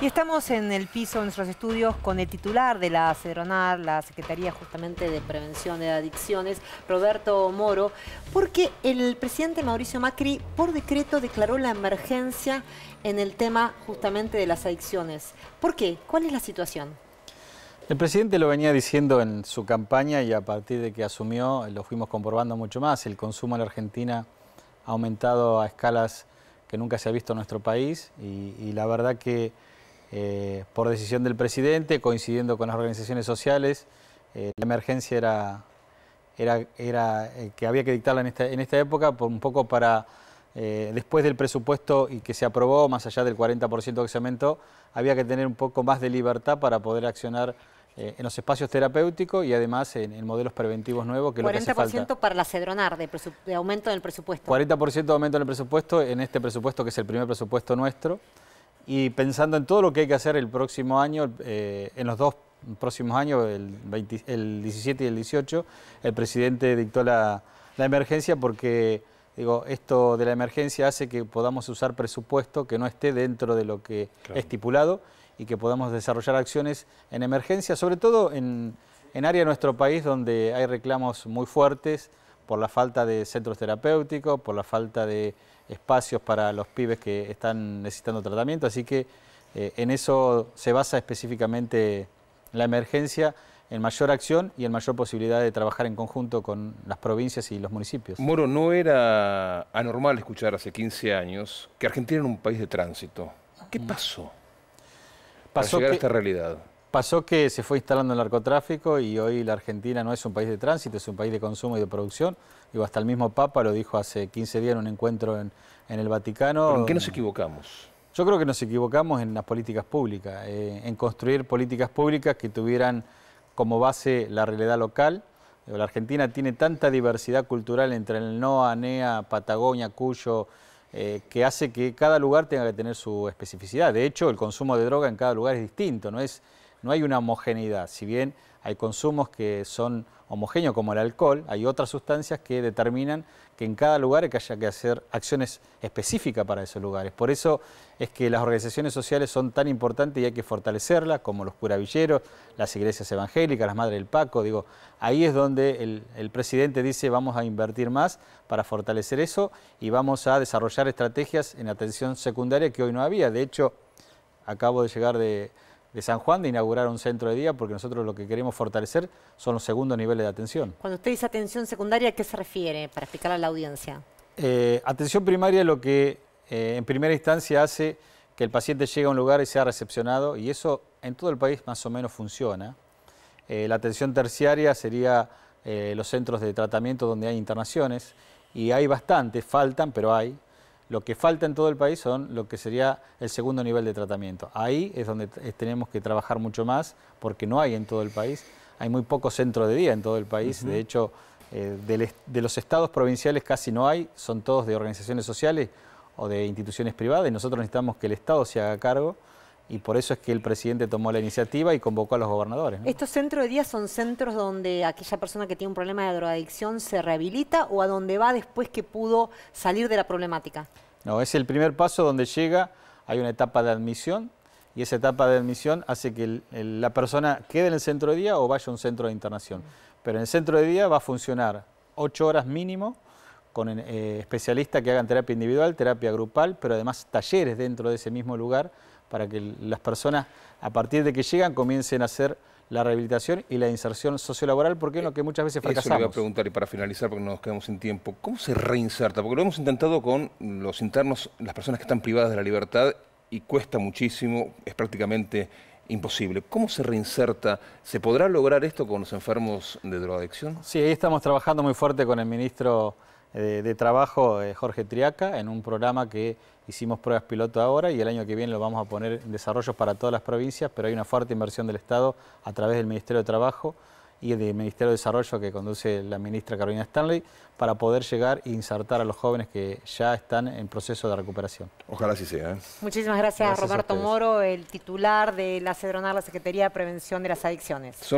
Y estamos en el piso de nuestros estudios con el titular de la CEDRONAR, la Secretaría justamente de Prevención de Adicciones, Roberto Moro, porque el presidente Mauricio Macri por decreto declaró la emergencia en el tema justamente de las adicciones. ¿Por qué? ¿Cuál es la situación? El presidente lo venía diciendo en su campaña y a partir de que asumió lo fuimos comprobando mucho más. El consumo en la Argentina ha aumentado a escalas que nunca se ha visto en nuestro país y, y la verdad que eh, por decisión del presidente, coincidiendo con las organizaciones sociales. Eh, la emergencia era, eh, que había que dictarla en esta, época, un poco para, después del presupuesto y que se aprobó, más allá del 40% que se aumentó, había que tener un poco más de libertad para poder accionar en los espacios terapéuticos y además en, modelos preventivos nuevos que lo para la Cedronar de, aumento del presupuesto. 40% de aumento del presupuesto en este presupuesto que es el primer presupuesto nuestro y pensando en todo lo que hay que hacer el próximo año, eh, en los dos próximos años, el, 17 y el 18, el presidente dictó la, emergencia porque digo, esto de la emergencia hace que podamos usar presupuesto que no esté dentro de lo que estipulado y que podamos desarrollar acciones en emergencia, sobre todo en, en área de nuestro país donde hay reclamos muy fuertes por la falta de centros terapéuticos, por la falta de espacios para los pibes que están necesitando tratamiento, así que eh, en eso se basa específicamente la emergencia en mayor acción y en mayor posibilidad de trabajar en conjunto con las provincias y los municipios. Moro, no era anormal escuchar hace 15 años que Argentina era un país de tránsito. ¿Qué mm. pasó? Pasó que... a esta realidad. Pasó que se fue instalando el narcotráfico y hoy la Argentina no es un país de tránsito, es un país de consumo y de producción. Y hasta el mismo Papa lo dijo hace 15 días en un encuentro en, el Vaticano. ¿En qué nos equivocamos? Yo creo que nos equivocamos en las políticas públicas, eh, en construir políticas públicas que tuvieran como base la realidad local. La Argentina tiene tanta diversidad cultural entre el NOA, NEA, Patagonia, Cuyo, eh, que hace que cada lugar tenga que tener su especificidad. De hecho, el consumo de droga en cada lugar es distinto, no es no hay una homogeneidad. Si bien hay consumos que son homogéneos, como el alcohol, hay otras sustancias que determinan que en cada lugar haya que hacer acciones específicas para esos lugares. Por eso es que las organizaciones sociales son tan importantes y hay que fortalecerlas, como los curavilleros, las iglesias evangélicas, las Madres del Paco. Digo, ahí es donde el, el presidente dice vamos a invertir más para fortalecer eso y vamos a desarrollar estrategias en atención secundaria que hoy no había. De hecho, acabo de llegar de de San Juan de inaugurar un centro de día porque nosotros lo que queremos fortalecer son los segundos niveles de atención. Cuando usted dice atención secundaria, ¿a qué se refiere? Para explicarle a la audiencia. Eh, atención primaria es lo que eh, en primera instancia hace que el paciente llegue a un lugar y sea recepcionado y eso en todo el país más o menos funciona. Eh, la atención terciaria sería los centros de tratamiento donde hay internaciones y hay bastantes, faltan, pero hay. Lo que falta en todo el país son lo que sería el segundo nivel de tratamiento. Ahí es donde tenemos que trabajar mucho más porque no hay en todo el país. Hay muy pocos centros de día en todo el país. De hecho, eh, de, de los estados provinciales casi no hay. Son todos de organizaciones sociales o de instituciones privadas y nosotros necesitamos que el Estado se haga cargo y por eso es que el presidente tomó la iniciativa y convocó a los gobernadores. ¿Estos centros de día son centros donde aquella persona que tiene un problema de drogadicción se rehabilita o a donde va después que pudo salir de la problemática? No, es el primer paso donde llega, hay una etapa de admisión y esa etapa de admisión hace que la persona quede en el centro de día o vaya a un centro de internación. Pero en el centro de día va a funcionar ocho horas mínimo con eh, especialistas que hagan terapia individual, terapia grupal, pero además talleres dentro de ese mismo lugar para que las personas, a partir de que llegan, comiencen a hacer la rehabilitación y la inserción sociolaboral, porque es lo que muchas veces fracasamos. Eso le voy a preguntar, y para finalizar, porque nos quedamos sin tiempo, ¿cómo se reinserta? Porque lo hemos intentado con los internos, las personas que están privadas de la libertad, y cuesta muchísimo, es prácticamente imposible. ¿Cómo se reinserta? ¿Se podrá lograr esto con los enfermos de drogadicción? Sí, ahí estamos trabajando muy fuerte con el ministro eh, de, trabajo eh, Jorge Triaca en un programa que hicimos pruebas piloto ahora y el año que viene lo vamos a poner en desarrollo para todas las provincias, pero hay una fuerte inversión del Estado a través del Ministerio de Trabajo y del Ministerio de Desarrollo que conduce la ministra Carolina Stanley para poder llegar e insertar a los jóvenes que ya están en proceso de recuperación. Ojalá así sea. ¿eh? Muchísimas gracias, Roberto Moro, el titular de la CEDRONAR, la Secretaría de Prevención de las Adicciones.